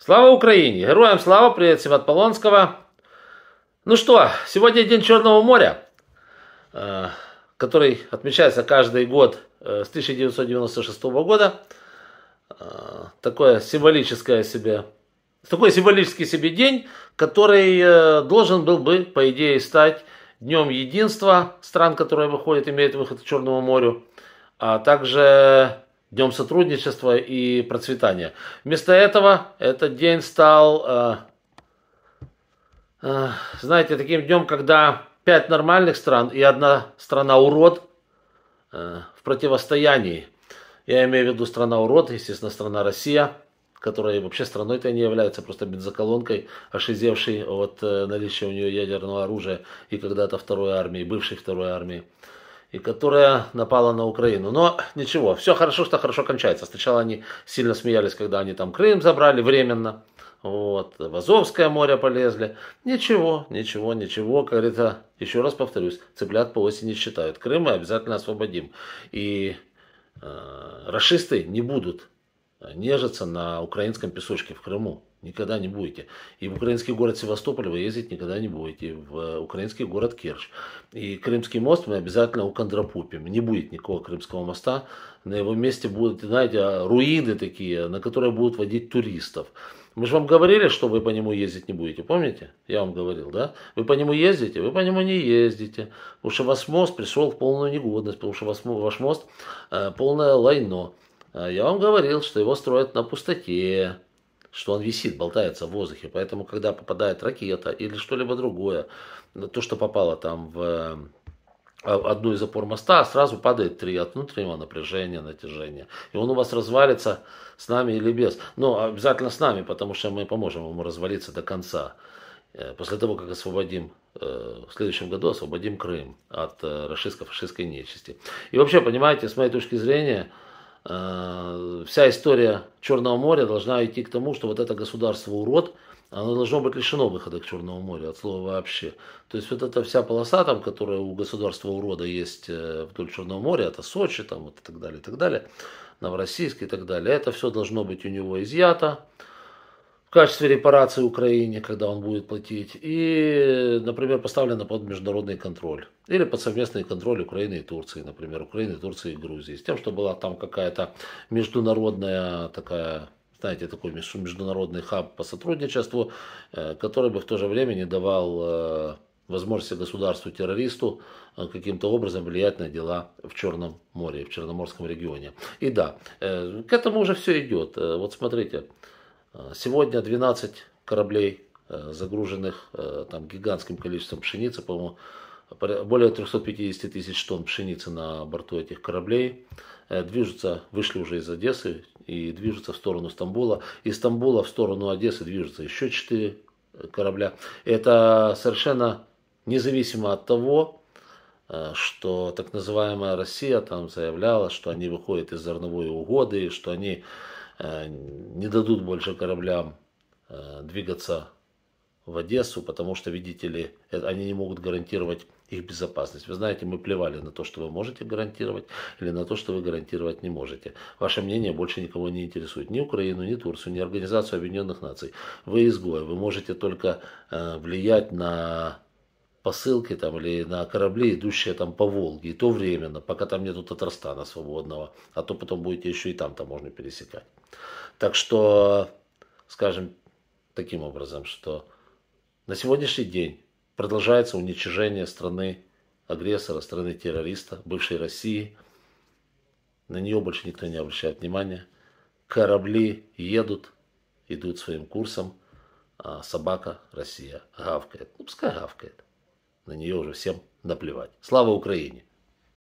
Слава Украине! Героям слава! Привет всем от Полонского. Ну что, сегодня День Черного моря, э, который отмечается каждый год э, с 1996 года. Э, такое символическое себе, такой символический себе день, который должен был бы, по идее, стать Днем Единства стран, которые выходят, имеют выход к Черному морю, а также днем сотрудничества и процветания. Вместо этого этот день стал, э, э, знаете, таким днем, когда пять нормальных стран и одна страна урод э, в противостоянии. Я имею в виду страна урод, естественно, страна Россия, которая вообще страной-то не является, просто бензоколонкой, ошизевшей от э, наличия у нее ядерного оружия и когда-то второй армии, бывшей второй армии и которая напала на Украину. Но ничего, все хорошо, что хорошо кончается. Сначала они сильно смеялись, когда они там Крым забрали временно. Вот, в Азовское море полезли. Ничего, ничего, ничего, как говорится, еще раз повторюсь, цыплят по осени считают. Крым мы обязательно освободим. И э, расисты не будут нежиться на украинском песочке в Крыму. Никогда не будете. И в украинский город Севастополь вы ездить никогда не будете. в э, украинский город Керч. И Крымский мост мы обязательно у укондрапупим. Не будет никакого Крымского моста. На его месте будут, знаете, руины такие, на которые будут водить туристов. Мы же вам говорили, что вы по нему ездить не будете, помните? Я вам говорил, да? Вы по нему ездите, вы по нему не ездите. Потому что ваш мост пришел в полную негодность, потому что ваш мост э, полное лайно. А я вам говорил, что его строят на пустоте, что он висит, болтается в воздухе. Поэтому, когда попадает ракета или что-либо другое, ну, то, что попало там в а, одну из опор моста, сразу падает три от внутреннего напряжения, натяжения. И он у вас развалится с нами или без. Но обязательно с нами, потому что мы поможем ему развалиться до конца. Э, после того, как освободим, э, в следующем году освободим Крым от э, российско-фашистской нечисти. И вообще, понимаете, с моей точки зрения, Э, вся история Черного моря должна идти к тому, что вот это государство урод, оно должно быть лишено выхода к Черному морю, от слова вообще. То есть вот эта вся полоса, там, которая у государства урода есть э, вдоль Черного моря, это Сочи, там, вот, и так далее, и так далее, Новороссийск и так далее, это все должно быть у него изъято, в качестве репарации Украине, когда он будет платить, и, например, поставлено под международный контроль. Или под совместный контроль Украины и Турции, например, Украины, Турции и Грузии. С тем, что была там какая-то международная такая знаете, такой международный хаб по сотрудничеству, э, который бы в то же время не давал э, возможности государству-террористу э, каким-то образом влиять на дела в Черном море, в Черноморском регионе. И да, к этому уже все идет. Вот смотрите, Э, сегодня 12 кораблей, э, загруженных э, там, гигантским количеством пшеницы, по-моему, более 350 тысяч тонн пшеницы на борту этих кораблей. Движутся, вышли уже из Одессы и движутся в сторону Стамбула. Из Стамбула в сторону Одессы движутся еще 4 корабля. Это совершенно независимо от того, Э, что так называемая Россия там заявляла, что они выходят из зерновой угоды, что они э, не дадут больше кораблям э, двигаться в Одессу, потому что, видите ли, они не могут гарантировать их безопасность. Вы знаете, мы плевали на то, что вы можете гарантировать, или на то, что вы гарантировать не можете. Ваше мнение больше никого не интересует. Ни Украину, ни Турцию, ни Организацию Объединенных Наций. Вы изгои, вы можете только влиять на посылки там, или на корабли, идущие там по Волге, и то временно, пока там нету Татарстана свободного, а то потом будете еще и там таможню пересекать. Так что, скажем таким образом, что на сегодняшний день продолжается уничижение страны агрессора, страны террориста, бывшей России. На нее больше никто не обращает внимания. Корабли едут, идут своим курсом, а собака Россия гавкает. Ну, пускай гавкает на нее уже всем наплевать. Слава Украине!